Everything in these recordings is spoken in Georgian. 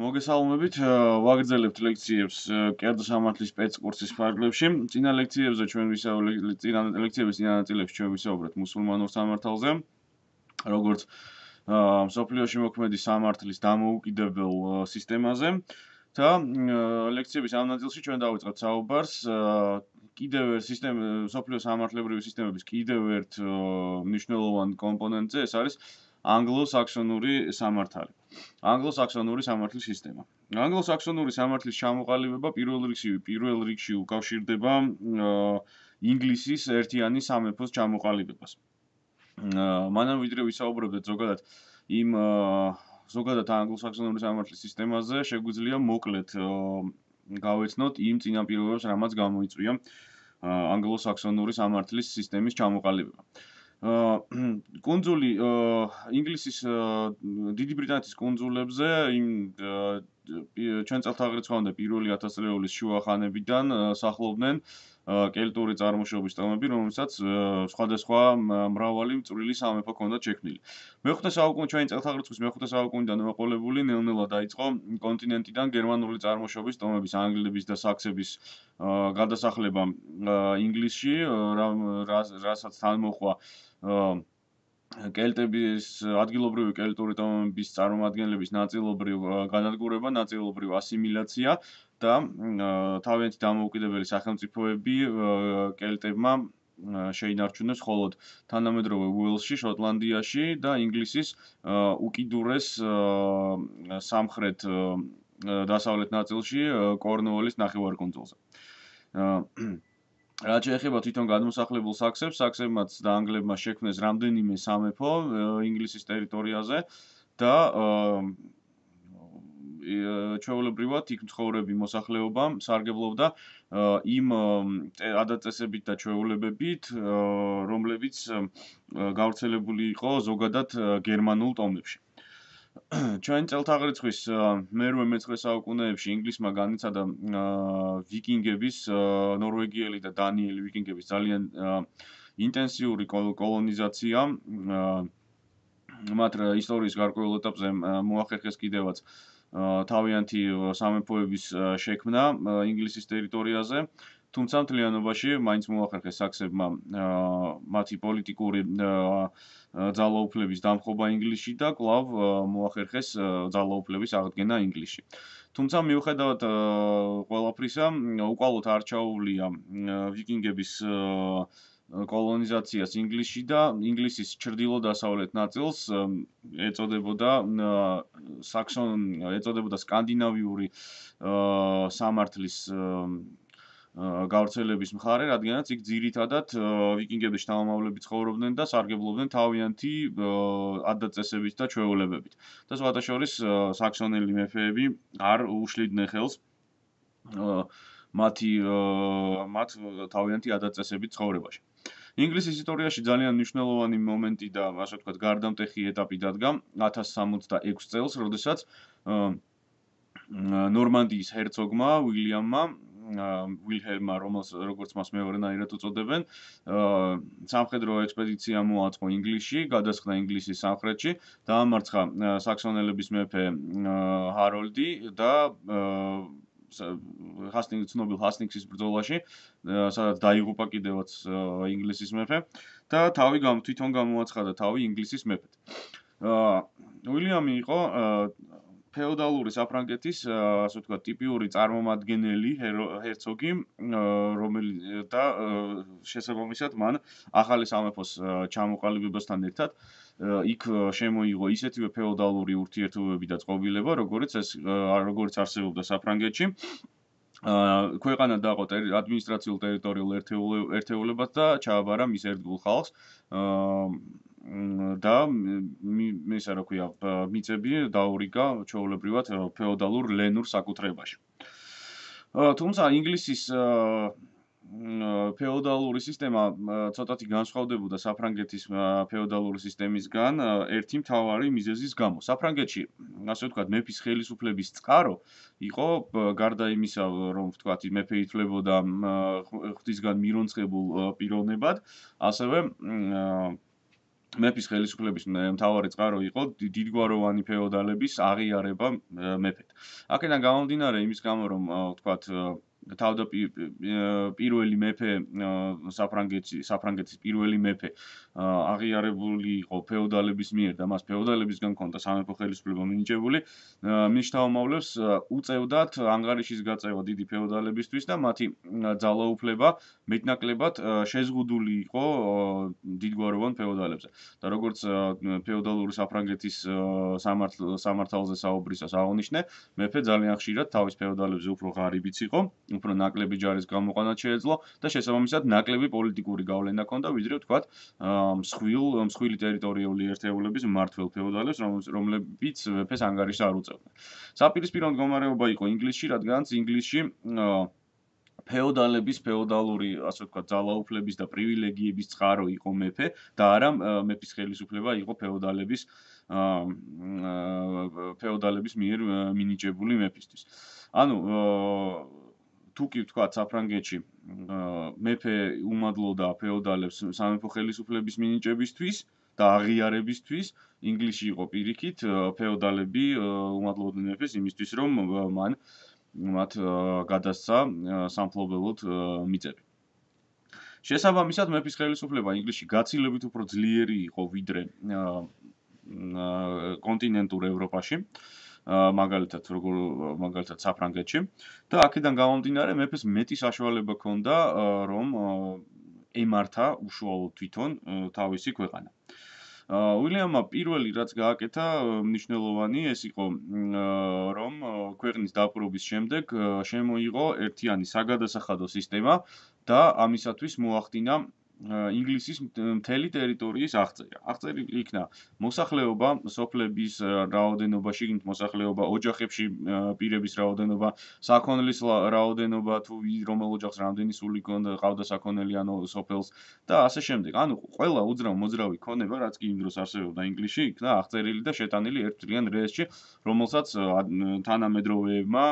მოგესალმებით, э, ვაგრძელებთ ლექციებს э, კერძო სამართლის სპეცკურსის მარგლებში. წინა ლექციებზე ჩვენ ვისაუბრეთ, წინა ლექციებზე წინა ნაწილებში ჩვენ ვისაუბრეთ მუსულმანურ სამართალზე, როგორც ა э, მსოფლიოში მოქმედი სამართლის დამოუკიდებელ სისტემაზე. და ლექციების ამ ნაწილში ჩვენ დავიწყებთ საუბარს კიდევ ერთ სისტემ მსოფლიო სამართლებრივი სისტემების კიდევ ერთ მნიშვნელოვან კომპონენტზე, ეს არის ანგლოსაქსონური სამართალი. ანგლოსაქსონური სამართლის სისტემა. ანგლოსაქსონური სამართლის ჩამოყალიბება პირველ რიგში პირველ რიგში უკავშირდება ინგლისის ერთიანი სამეფოს ჩამოყალიბებას. მანამ ვიდრე ვისაუბრებდით ზოგადად იმ ზოგადად ანგლოსაქსონური სამართლის სისტემაზე შეგვიძლია მოკლედ გავეცნოთ იმ წინაპირობებს, რამაც გამოიწვია ანგლოსაქსონური სამართლის სისტემის ჩამოყალიბება. აა კონძული ინგლისის დიდი ბრიტანეთის კონძულებზე იმ ჩვენ წელთაღრიცხვამდე პირველი 1000 წლეულის შუა ხანებიდან სახლობდნენ კელტური წარმოშობის ტომები, რომელსაც სხვადასხვა მრავალი წვრილი სამეფო ჰქონდა შექმნილი. მეხუთე საუკუნე ჩვენი წელთაღრიცხვის მეხუთე საუკუნიდან მოყოლებული ნელ-ნელა დაიწყო კონტინენტიდან გერმანული წარმოშობის ტომების, ანგლების და საქსების გადასახლება ინგლისში, რასაც თან მოყვა კელტების ადგილობრივი კელტური ტომების წარმომადგენლების ნაწილობრივ განადგურება, ნაწილობრივ ასიმილაცია და თავიანთი დამოუკიდებელი სახელმწიფოები კელტებმა შეინარჩუნეს холод თანამედროვე უელსში, შოტლანდიაში და ინგლისის უკიდურეს სამხრეთ დასავლეთ ნაწილში კორნუოლის ნახევარკუნძულზე. აა რა შეეხება თვითონ გადმოსახლებულ საქსებს, საქსებმაც და ანგლებმა შექმნეს რამდენიმე სამეფო ინგლისის ტერიტორიაზე და ჩვეულებრივად იქ მცხოვრები მოსახლეობა სარგებლობდა იმ ადაწესებით და ჩვეულებებით, რომლებიც გავრცელებული იყო ზოგადად გერმანულ ტომებში. ჩვენ წელთაღრიცხვის მე-8 საუკუნეებში ინგლისმა განიცადა ვიკინგების, ნორვეგიელი და დანიელი ვიკინგების ძალიან ინტენსიური კოლონიზაცია მათ ისტორიის გარკვეულ ეტაპზე მოახერხეს კიდევაც თავიანთი სამეფოების შექმნა ინგლისის ტერიტორიაზე თუმცა მთლიანობაში მაინც მოახერხეს საქსებმა მათი პოლიტიკური ძალაუფლების დამხობა ინგლისში და კლავ მოახერხეს ძალაუფლების აღდგენა ინგლისში. თუმცა მიუხედავად ყველაფრისა, უყალოდ არჩაულია ვიკინგების კოლონიზაციას ინგლისში და ინგლისის ჩრდილო-დასავლეთ ნაწილს ეწოდებოდა საქსონ ეწოდებოდა სკანდინავიური სამართლის გავრცელების მხარე, რადგანაც იქ ძირითადად ვიკინგების თამამავლები ცხოვრობდნენ და სარგებლობდნენ თავიანთი ადაწესებით და ჩვეულებებით. და სხვათა შორის საქსონელი მეფეები არ უშლიდნენ ხელს მათი მათ თავიანთი ადაწესებით ცხოვრებაში. ინგლისის ისტორიაში ძალიან მნიშვნელოვანი მომენტი და ასე ვთქვათ გარდამტეხი ეტაპი დადგა 1066 წელს, როდესაც ნორმანდიის герцоგმა უილიამმა ვილჰელმა რომელს როგორც მას მეორე ნაირად უწოდებენ სამხედრო ექსპედიცია მოაწყო ინგლისში გადასხდა ინგლისის სამხრეთში დაამარცხა საქსონელების მეფე ჰაროლდი და ჰასტინგი ცნობილ ჰასტინგსის ბრძოლაში სადაც დაიღუპა კიდევაც ინგლისის მეფე და თავი გამ თვითონ გამოაცხადა თავი ინგლისის მეფეთ ა უილიამი იყო феодалური საფრანგეთის ასე ვთქვათ ტიპიური წარმომადგენელი герцоგი რომელი და შესაბამისად მან ახალი სამეფოს ჩამოყალიბებასთან ერთად იქ შემოიღო ისეთივე феодалური ურთიერთობები და წყობილება როგორც ეს როგორც არსებობდა საფრანგეთში ქვეყანა დაყო ადმინისტრაციულ-ტერიტორიულ ერთეულებად და ჩააბარა მის ერთგულ ხალხს და ესა რა ქვია მიწები დაურიგა ჩაოლებრივად феодаლურ ლენურ საკუთრებაში. თუმცა ინგლისის феодаლური სისტემა ცოტათი განსხვავდებოდა საფრანგეთის феодаლური სისტემისგან ერთი მთავარი მიზეზის გამო. საფრანგეთში, ასე ვთქვათ, მეფის ხელისუფლების წყარო იყო გარდა იმისა, რომ ვთქვათ, მეფე ითლებოდა ღვთისგან მირონცხებულ პიროვნებად, ასევე მეფის ხელისუფლების მთავარი წყარო იყო დიდგვაროვანი ფეოდალების აღიარება მეფეთ. აქედან გამომდინარე იმის გამო რომ ვთქვათ თავდა პირველი მეფე საფრანგეთში საფრანგეთის პირველი მეფე აღიარებული იყო ფეოდალების მიერ და მას ფეოდალებისგან ჰქონდა სამეფო ხელისუფლება მინიჭებული მნიშვნელოვნებს უწევდათ ანგარიშის გაწევა დიდი ფეოდალებისთვის და მათი ძალაუფლება მეტნაკლებად შეზღუდული იყო დიდგვაროვან ფეოდალებს და როგორც ფეოდალური საფრანგეთის სამართალზე საუბრისას აღნიშნე მეფე ძალიან ხშირად თავის ფეოდალებს უფრო ღარიბიც იყო უფრო ნაკლები ჯარის გამოყვანა შეეძლო და შესაბამისად ნაკლები პოლიტიკური გავლენა ჰქონდა ვიძრე თქვა მსხვილ მსხვილი ტერიტორიული ერთეულების მართველ ფეოდალებს რომლებიც ვეფეს ანგარიშს არ უწევდნენ საპირისპირო მდგომარეობა იყო ინგლისში რადგანაც ინგლისში феодалების феодалური ასე ვთქვათ ძალაუფლების და პრივილეგიების წყარო იყო მეფე და არა მეფის ხელისუფლება იყო феодалების феодалების მიერ მინიჭებული მეფისთვის. ანუ თუკი თქვა საფრანგეთში მეფე უმადლოდა феодалებს სამეფო ხელისუფლების მინიჭებისთვის და აღიარებისთვის ინგლისი იყო პირიქით феодалები უმადლოდნენ მეფეს იმისთვის რომ მან მათ გადასცა სამფლობელოდ მიწები შესაბამისად მეფის ხელისუფლება ინგლისში გაცილებით უფრო ძლიერი იყო ვიდრე კონტინენტურ ევროპაში მაგალითად როგორ მაგალითად საფრანგეთში და აქედან გამომდინარე მეფეს მეტი საშუალება ქონდა რომ ემართა უშუალოდ თვითონ თავისი ქვეყანა. უილიამმა პირველი რაც გააკეთა მნიშვნელოვანი ეს იყო რომ ქვეყნის დაპყრობის შემდეგ შემოიღო ერთიანი საგადასახადო სისტემა და ამისათვის მოახდინა ინგლისის მთელი ტერიტორიის აღწერა. აღწერილი იქნა მოსახლეობა, სოფლების რაოდენობა, შიგნით მოსახლეობა, ოჯახებში პირების რაოდენობა, საქონლის რაოდენობა, თუ რომელ ოჯახს რამდენი სული ჰქონდა, ყავდა საქონელი ანუ სოფელს და ასე შემდეგ. ანუ ყველა უძრავ მოძრავი ქონება, რაც კი იმ დროს არსებობდა ინგლისში, იქნა აღწერილი და შეტანილი ერთ ძლიან რეესში, რომელსაც თანამედროვეებმა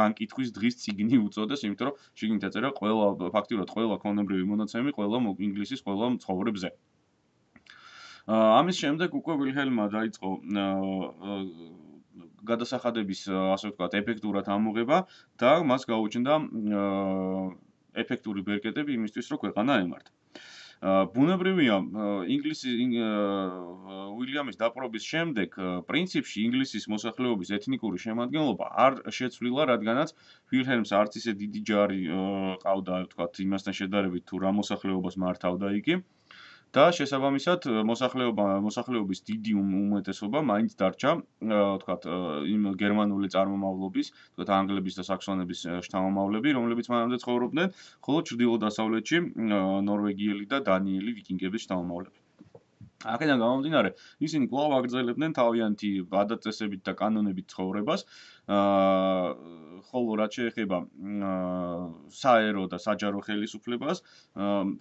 განკითხვის დღის ციგნი უწოდეს, იმიტომ რომ შიგნით ეწერა ყველა ფაქტიურად ყველა ქონებრივი მონაცემები, ყველა მოგ ინგლისის ყველა მცხოვრებზე. ამის შემდეგ უკვე ვილჰელმა დაიწყო გადასახადების ასე ვთქვათ ეფექტურად ამოღება და მას გაუჩნდა ეფექტური ბერკეტები იმისთვის რომ ქვეყანა ემართა. ბუნებრივია ინგლისის უილიამის დაპყრობის შემდეგ პრინციპში ინგლისის მოსახლეობის ეთნიკური შემადგენლობა არ შეცვლილა, რადგანაც ვილჰელმს არც ისე დიდი ჯარი ყავდა, თქვა იმასთან შედარებით თუ რა მოსახლეობას მართავდა იგი. აა და შესაბამისად э, მოსახლეობა მოსახლეობის დიდი უმეტესობა მაინც დარჩა э, თქვა э, იმ გერმანული წარმომავლობის თქვა ანგლების და საქსონების შთამომავლები რომლებიც მანამდე ცხოვრობდნენ ხოლო ჩრდილო-დასავლეთში ნორვეგიელი და დანიელი ვიკინგების შთამომავლები აქედან გამომდინარე ისინი კვლავ აგრძელებდნენ თავიანთი ბადაწესებით და კანონებით ცხოვრებას აა ხოლო რაც შეეხება საერო და საჯარო ხელისუფლებას,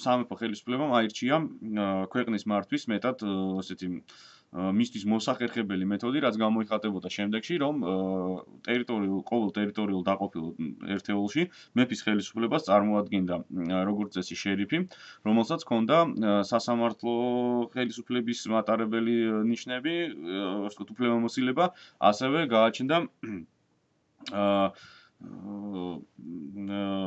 სამეფო ხელისუფლებამ აირჩია ქვეყნის მართვის მეტად ესეთი მისთვის მოსახერხებელი მეთოდი, რაც გამოიხატებოდა შემდეგში, რომ ტერიტორიულ ყოველ ტერიტორიულ დაყოფილ ერთეულში მეფის ხელისუფლებას წარმოადგენდა როგორც წესი შერიფი, რომელსაც ჰქონდა სასამართლო ხელისუფლების მატარებელი ნიშნები, ასე ვთქვათ, უფლებამოსილება, ასევე გააჩნდა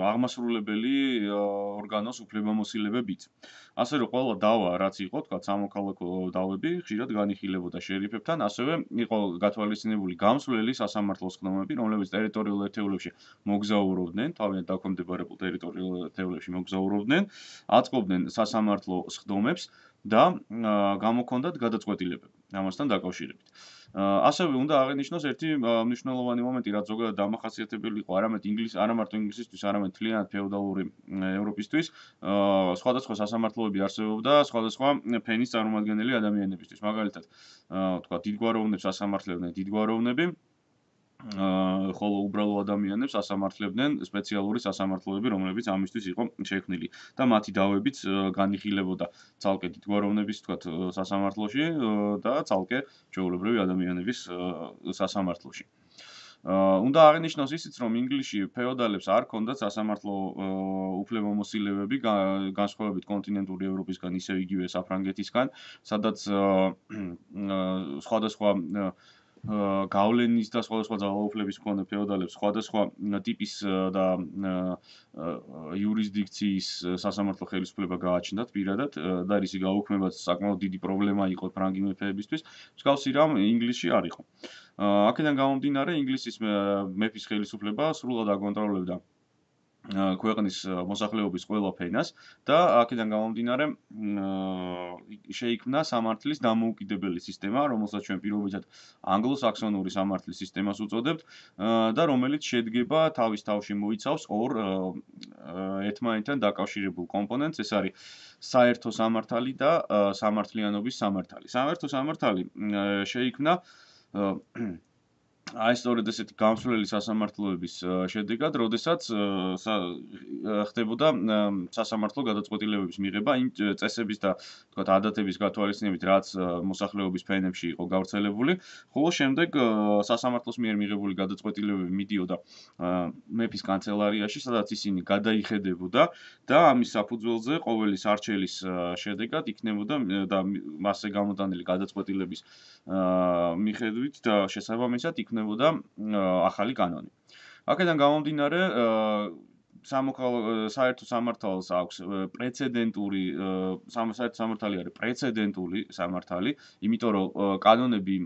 აღმასრულებელი ორგანოს უფლებამოსილებებით. ასე რომ ყველა დავა, რაც იყო, თქვა სამოქალაქო დავები, ხშირად განიხილებოდა შერიფებთან, ასევე იყო გათვალისწინებული გამსვლელი სასამართლოს ხდომები, რომლებიც ტერიტორიულ ერთეულებში მოგზაურობდნენ, თავიანთ დაქვემდებარებულ ტერიტორიულ ერთეულებში მოგზაურობდნენ, აწყობდნენ სასამართლოს ხდომებს და გამოქონდათ გადაწყვეტილებები ამასთან დაკავშირებით. აა ასევე უნდა აღინიშნოს ერთი მნიშვნელოვანი მომენტი, რაც ზოგადად დამახასიათებელი იყო არამედ ინგლისის, არამედ ინგლისისთვის, არამედ თლიანად ფეოდალური ევროპისთვის, სხვადასხვა სასამართლოები არსებობდა, სხვადასხვა ფენის წარმომადგენელი ადამიანებისთვის. მაგალითად, ვთქვათ, დიდგვაროვნებს ასამართლებდნენ დიდგვაროვნები აა ხოლო უბრალო ადამიანებს ასამართლებდნენ სპეციალური სასამართლოები, რომლებიც ამისთვის იყო შექმნილი და მათი დავებით განიღილებოდა ძალკე თვითგვარონების თქვა სასამართლოში და ძალკე ჩეულებრივი ადამიანების სასამართლოში. აა უნდა აღინიშნოს ისიც, რომ ინგლისში ფეოდალებს არ ქონდათ სასამართლო უფლებამოსილებები განსხვავებით კონტინენტური ევროპისგან, ისე იგივე საფრანგეთისგან, სადაც სხვადასხვა გავლენის და სხვადასხვა ძალაუფლების მქონე феодаლებს სხვადასხვა ტიპის და იურისდიქციის სასამართლო ხელისუფლება გააჩნდათ პირადად და ისი გაუქმებაც საკმაოდ დიდი პრობლემა იყო ფრანგი მეფეებისთვის მსგავსი რამ ინგლისში არ იყო აქედან გამომდინარე ინგლისის მეფის ხელისუფლება სრულად აკონტროლებდა ქვეყნის მოსახლეობის ყველა ფენას და აქედან გამომდინარე შეიქმნა სამართლის დამოუკიდებელი სისტემა, რომელსაც ჩვენ პირობითად ანგლოსაქსონური სამართლის სისტემას უწოდებთ და რომელიც შედგება თავის თავში მოიცავს ორ ერთმანეთთან დაკავშირებულ კომპონენტს, ეს არის საერთო სამართალი და სამართლიანობის სამართალი. საერთო სამართალი შეიქმნა აი სწორედ ესეთი გამსვლელი სასამართლოების э, შედეგად, როდესაც э, э, ხდებოდა სასამართლო გადაწყვეტილებების მიღება იმ წესების და თქვათ ადათების გათვალისწინებით, რაც მოსახლეობის ფენებში იყო გავრცელებული, ხოლო შემდეგ სასამართლოს მიერ მიღებული გადაწყვეტილებები მიდიოდა მეფის კანცელარიაში, სადაც ისინი გადაიხედებოდა და ამის საფუძველზე ყოველი სარჩელის შედეგად იქნებოდა და მასზე გამოდანილი გადაწყვეტილების მიხედვით და შესაბამისად იქნებოდა იქნებოდა ახალი კანონი. აქედან გამომდინარე სამოქალ საერთო სამართალს აქვს პრეცედენტური სამოსაერთო სამართალი არის პრეცედენტული სამართალი, იმიტომ რომ კანონები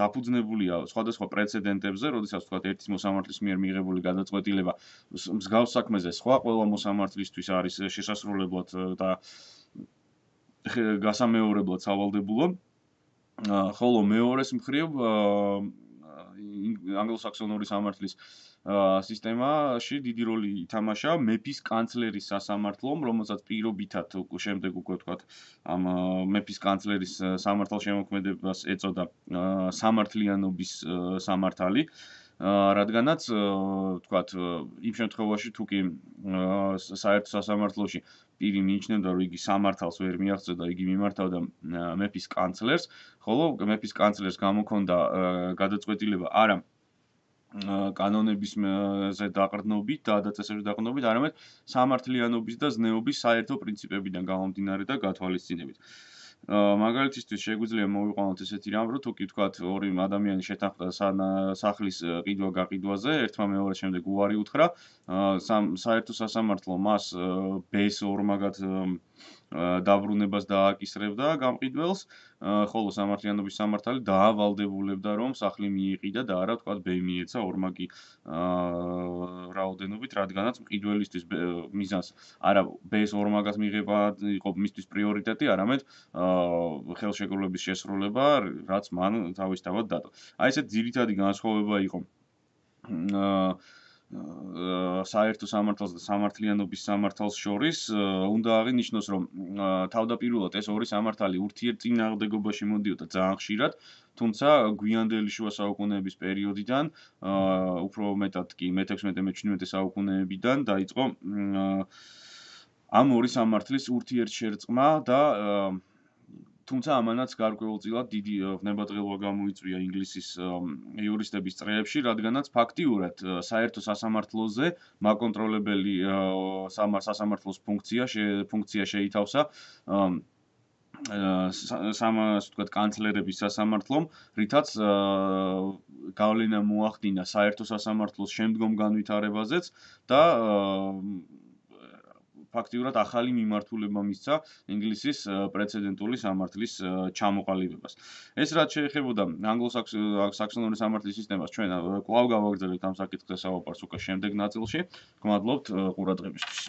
დაფუძნებულია სხვადასხვა პრეცედენტებზე, როდესაც თქვა ერთის მოსამართლის მიერ მიღებული გადაწყვეტილება მსგავს საქმეზე სხვა ყველა მოსამართლისთვის არის შესაძლებლად და გასამეორებლად სავალდებულო. ხოლო მეორეს მხრივ ანგლოსაქსონური სამართლის სისტემაში დიდი როლი ითამაშა მეფის კანცლერის სასამართლომ, რომელსაც პირობითად შემდეგ უკვე თქვათ ამ მეფის კანცლერის სამართალშემოქმედებას ეწოდა სამართლიანობის სამართალი. რადგანაც თქვათ იმ შემთხვევაში თუ კი საერთო სასამართლოში პირი მიიჩნევდა რომ იგი სამართალს ვერ მიაღწევდა და იგი მიმართავდა მეფის კანცლერს ხოლო მეფის კანცლერს გამოქონდა გადაწყვეტილება არა კანონების ზე დაყრდნობით და დაწესებული დაყრდნობით არამედ სამართლიანობის და ზნეობის საერთო პრინციპებიდან გამომდინარე და გათვალისწინებით მაგალითისთვის შეგვიძლია მოვიყვანოთ ესეთი რამ, რომ თუ კი თქვათ ორი ადამიანი შეთანხმდა სახლის ყიდვა გაყიდვაზე, ერთმა მეორე შემდეგ უარი უთხრა, საერთო სასამართლო მას B2-მაგათ დაბრუნებას დააკისრებდა გამყიდველს, ხოლო სამართლიანობის სამართალი დაავალდებულებდა, რომ სახლი მიიყიდა და არა თქვა ბემიეცა ორმაგი რაოდენობით, რადგანაც მყიდველისთვის მიზანს არა ბეს ორმაგას მიიღება იყო მისთვის პრიორიტეტი, არამედ ხელშეკრულების შესრულება, რაც მან თავისთავად დადო. აი ესე ძირითადი განსხვავება იყო. აა საერთო სამართალს და სამართლიანობის სამართალს შორის უნდა აღინიშნოს, რომ თავდაპირველად ეს ორი სამართალი ურთიერთწინააღმდეგობაში მოდიოდა ძალიან ხშირად, თუმცა გვიანდელი შუა საუკუნეების პერიოდიდან, უფრო მეტად კი მე-16-მე-17 საუკუნეებიდან დაიწყო ამ ორი სამართლის ურთიერთშერწყმა და თუმცა ამანაც გარკვეულწილად დიდი ვნებათღელვა გამოიწვია ინგლისის იურისტების წრეებში, რადგანაც ფაქტიურად საერთო სასამართლოზე მაკონტროლებელი სასამართლოს ფუნქცია ფუნქცია შეითავსა სამ ასე ვთქვათ კანცლერების სასამართლომ, რითაც გავლენა მოახდინა საერთო სასამართლოს შემდგომ განვითარებაზეც და ფაქტიურად ახალი მიმართულება მისცა ინგლისის პრეცედენტული სამართლის ჩამოყალიბებას. ეს რაც შეეხებოდა ანგლო-საქსონური სამართლის სისტემას, ჩვენ კვლავ გავაგრძელებთ ამ საკითხზე საუბარს უკვე შემდეგ ნაწილში. გმადლობთ ყურადღებისთვის.